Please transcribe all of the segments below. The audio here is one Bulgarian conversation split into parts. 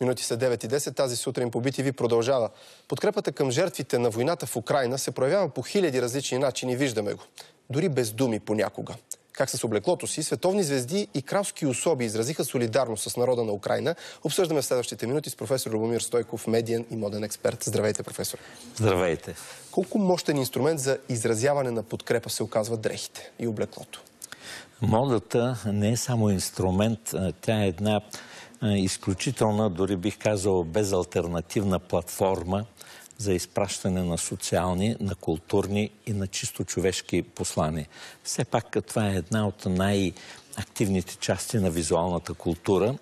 Минути са 9 и 10. Тази сутрин по ви продължава. Подкрепата към жертвите на войната в Украина се проявява по хиляди различни начини. Виждаме го. Дори без думи понякога как с облеклото си световни звезди и кралски особи изразиха солидарност с народа на Украина. Обсъждаме в следващите минути с професор Любомир Стойков, медиен и моден експерт. Здравейте, професор. Здравейте. Колко мощен инструмент за изразяване на подкрепа се оказва дрехите и облеклото? Модата не е само инструмент, тя е една е, изключителна, дори бих казал безальтернативна платформа за изпращане на социални, на културни и на чисто човешки послания. Все пак това е една от най- активните части на визуалната култура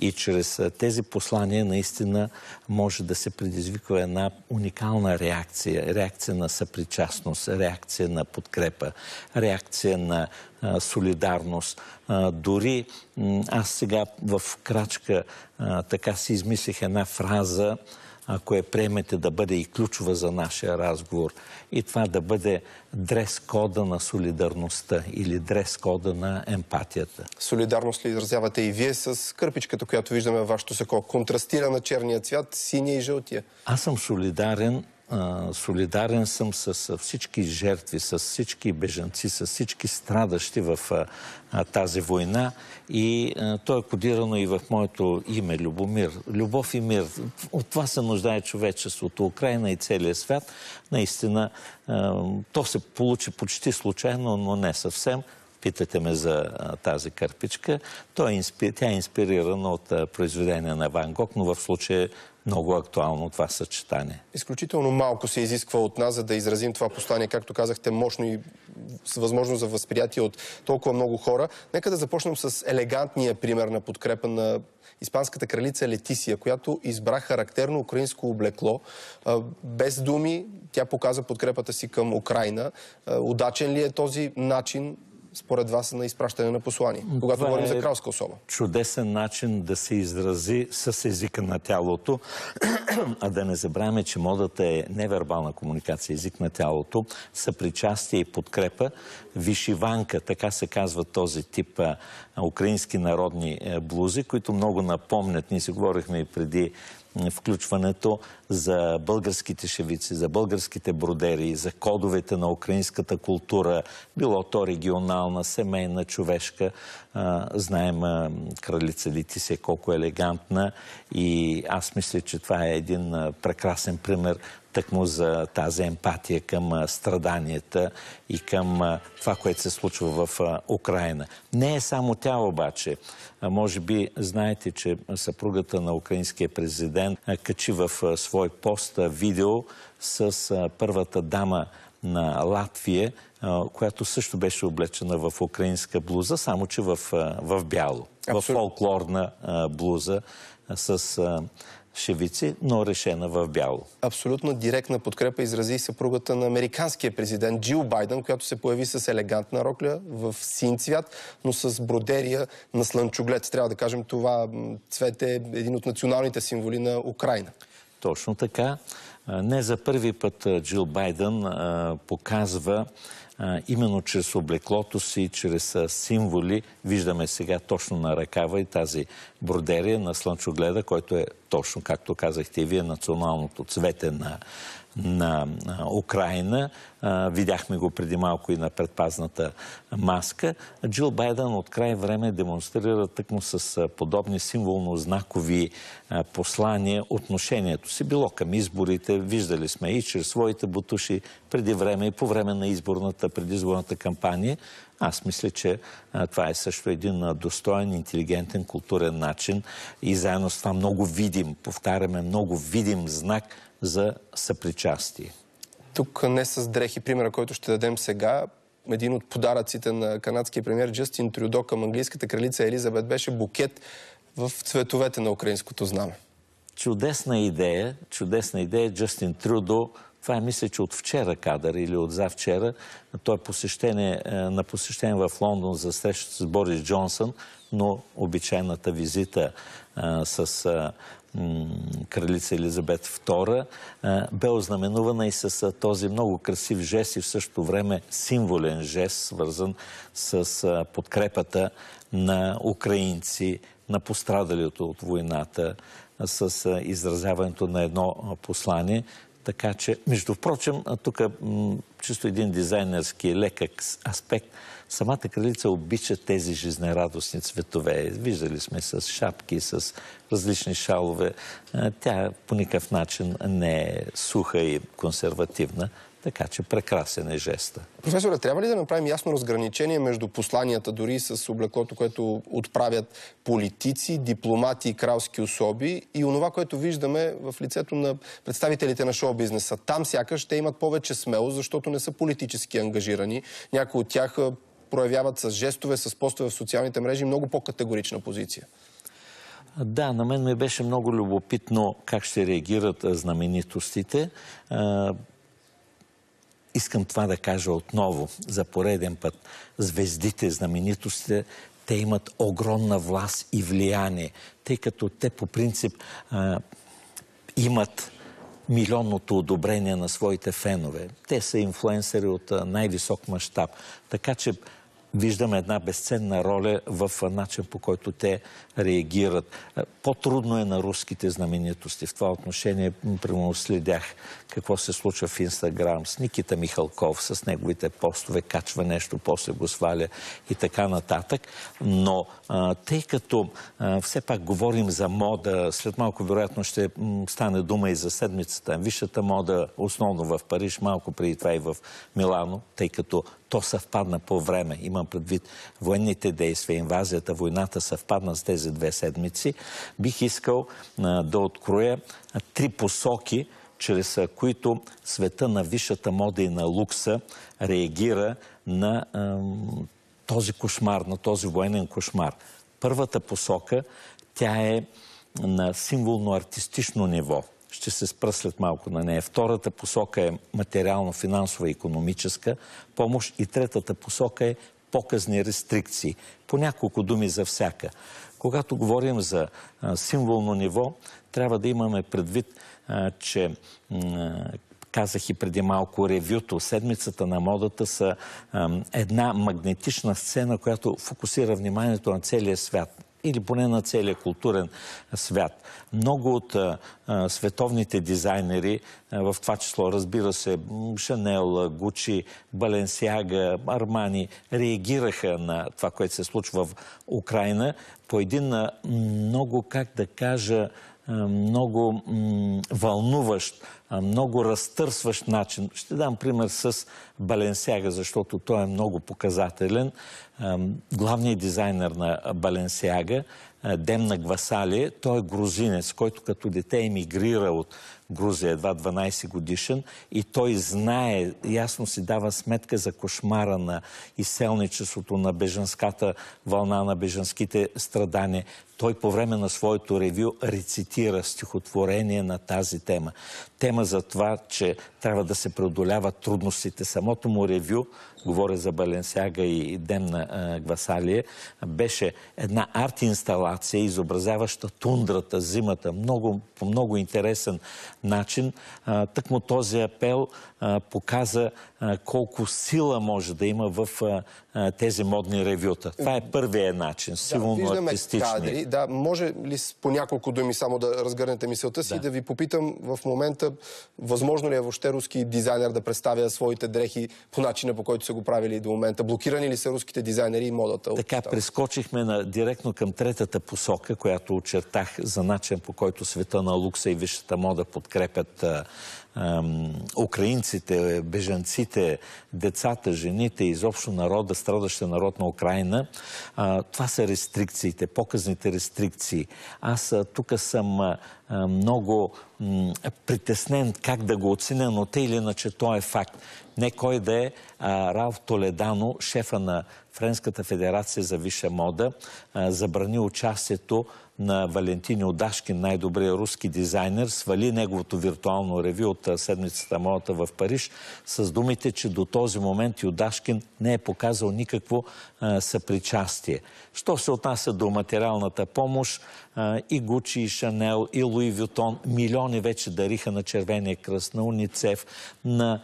и чрез тези послания наистина може да се предизвиква една уникална реакция. Реакция на съпричастност, реакция на подкрепа, реакция на солидарност. дори аз сега в крачка така си измислих една фраза, ако я приемете да бъде и ключова за нашия разговор, и това да бъде дрес-кода на солидарността или дрес-кода на емпатията. Солидарност ли изразявате и вие с кърпичката, която виждаме в вашето сако? Контрастира на черния цвят, синия и жълтия. Аз съм солидарен солидарен съм с всички жертви, с всички бежанци, с всички страдащи в тази война и то е кодирано и в моето име Любомир. Любов и мир. От това се нуждае човечеството, Украина и целия свят. Наистина, то се получи почти случайно, но не съвсем. Питате ме за тази карпичка. Е тя е инспирирана от произведения произведение на Ван Гог, но в случая много актуално това съчетание. Изключително малко се изисква от нас, за да изразим това послание, както казахте, мощно и с възможност за възприятие от толкова много хора. Нека да започнем с елегантния пример на подкрепа на испанската кралица Летисия, която избра характерно украинско облекло. Без думи тя показа подкрепата си към Украина. Удачен ли е този начин според вас на изпращане на послание, когато говорим за е кралска особа? Чудесен начин да се изрази с езика на тялото, а да не забравяме, че модата е невербална комуникация, език на тялото, съпричастие и подкрепа, вишиванка, така се казва този тип украински народни е, блузи, които много напомнят, ние си говорихме и преди включването за българските шевици, за българските бродери, за кодовете на украинската култура, било то регионална, семейна, човешка. знаем кралица Литис е колко елегантна и аз мисля, че това е един прекрасен пример тъкмо за тази емпатия към страданията и към това, което се случва в Украина. Не е само тя обаче. Може би знаете, че съпругата на украинския президент качи в свой пост видео с първата дама на Латвия, която също беше облечена в украинска блуза, само че в, в бяло. Абсолютно. В фолклорна блуза с шевици, но решена в бяло. Абсолютно директна подкрепа изрази и съпругата на американския президент Джил Байден, която се появи с елегантна рокля в син цвят, но с бродерия на слънчоглед. Трябва да кажем, това цвет е един от националните символи на Украина. Точно така. Не за първи път Джил Байден показва именно чрез облеклото си, чрез символи, виждаме сега точно на ръкава и тази бродерия на слънчогледа, който е точно, както казахте и вие, националното цвете на на Украина. Видяхме го преди малко и на предпазната маска. Джил Байден от край време демонстрира тъкмо с подобни символно-знакови послания отношението си. Било към изборите, виждали сме и чрез своите бутуши преди време и по време на изборната, предизборната кампания. Аз мисля, че това е също един достоен, интелигентен, културен начин и заедно с това много видим, повтаряме, много видим знак – за съпричастие. Тук не с дрехи, примера, който ще дадем сега, един от подаръците на канадския премьер Джастин Трюдо към английската кралица Елизабет беше букет в цветовете на украинското знаме. Чудесна идея, чудесна идея. Джастин Трюдо, това е мисля, че от вчера кадър или от завчера, той е посещение, е, на посещение в Лондон за среща с Борис Джонсън, но обичайната визита а, е, с а, е, кралица Елизабет II, е, бе ознаменувана и с е, този много красив жест и в същото време символен жест, свързан с е, подкрепата на украинци, на пострадалите от войната, с изразяването на едно послание, така че, между впрочем, тук чисто един дизайнерски лек аспект. Самата кралица обича тези жизнерадостни цветове. Виждали сме с шапки, с различни шалове. Тя по никакъв начин не е суха и консервативна. Така че прекрасен е жеста. Професора, трябва ли да направим ясно разграничение между посланията, дори с облеклото, което отправят политици, дипломати и кралски особи и онова, което виждаме в лицето на представителите на шоу-бизнеса? Там сякаш те имат повече смело, защото не са политически ангажирани. Някои от тях проявяват с жестове, с постове в социалните мрежи много по-категорична позиция. Да, на мен ми беше много любопитно как ще реагират знаменитостите. Искам това да кажа отново, за пореден път. Звездите, знаменитостите, те имат огромна власт и влияние, тъй като те по принцип а, имат милионното одобрение на своите фенове. Те са инфлуенсери от най-висок мащаб. Така че виждаме една безценна роля в начин по който те реагират. По-трудно е на руските знаменитости. В това отношение, примерно, следях какво се случва в Инстаграм с Никита Михалков, с неговите постове, качва нещо, после го сваля и така нататък. Но тъй като все пак говорим за мода, след малко вероятно ще стане дума и за седмицата. Висшата мода, основно в Париж, малко преди това и в Милано, тъй като то съвпадна по време. Имам предвид военните действия, инвазията, войната съвпадна с тези две седмици. Бих искал а, да откроя а, три посоки, чрез а, които света на висшата мода и на лукса реагира на този кошмар, на този военен кошмар. Първата посока, тя е на символно-артистично ниво – ще се спра след малко на нея. Втората посока е материално, финансова и економическа помощ и третата посока е показни рестрикции. По няколко думи за всяка. Когато говорим за символно ниво, трябва да имаме предвид, че казах и преди малко, ревюто, седмицата на модата са една магнетична сцена, която фокусира вниманието на целия свят или поне на целия културен свят. Много от а, световните дизайнери, а, в това число, разбира се, Шанел, Гучи, Баленсиага, Армани, реагираха на това, което се случва в Украина по един а, много, как да кажа, много вълнуващ много разтърсващ начин. Ще дам пример с Баленсяга, защото той е много показателен. Главният дизайнер на Баленсяга, Демна Гвасали, той е грузинец, който като дете емигрира от Грузия, едва 12 годишен, и той знае, ясно си дава сметка за кошмара на изселничеството, на беженската вълна, на беженските страдания. Той по време на своето ревю рецитира стихотворение на тази тема. Тема дума за това, че трябва да се преодоляват трудностите. Самото му ревю, говоря за Баленсяга и ден на Гвасалие, беше една арт-инсталация, изобразяваща тундрата, зимата, много, по много интересен начин. Тъкмо този апел показа колко сила може да има в тези модни ревюта. Това е първият начин, силно да, артистични. Да, може ли по няколко думи само да разгърнете мисълта си да. и да ви попитам в момента Възможно ли е въобще руски дизайнер да представя своите дрехи по начина по който са го правили до момента? Блокирани ли са руските дизайнери и модата? Така, прескочихме на, директно към третата посока, която очертах за начин по който света на лукса и висшата мода подкрепят а, а, украинците, бежанците, децата, жените, изобщо народа, страдаща народ на Украина. А, това са рестрикциите, показните рестрикции. Аз тук съм много притеснен знаем как да го оценя, но те или иначе то е факт. Не кой да е а, Ралф Толедано, шефа на Френската федерация за висша мода, забрани участието на Валентини Дашкин, най-добрия руски дизайнер, свали неговото виртуално реви от седмицата моята в Париж с думите, че до този момент Юдашкин не е показал никакво съпричастие. Що се отнася до материалната помощ, и Гучи, и Шанел, и Луи Вютон, милиони вече дариха на Червения кръст, на Уницев, на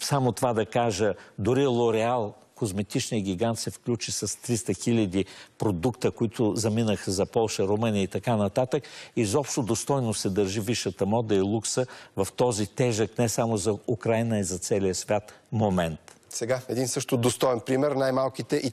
само това да кажа, дори Лореал козметичният гигант се включи с 300 хиляди продукта, които заминаха за Полша, Румъния и така нататък. Изобщо достойно се държи висшата мода и лукса в този тежък не само за Украина и за целия свят момент. Сега един също достоен пример. Най-малките и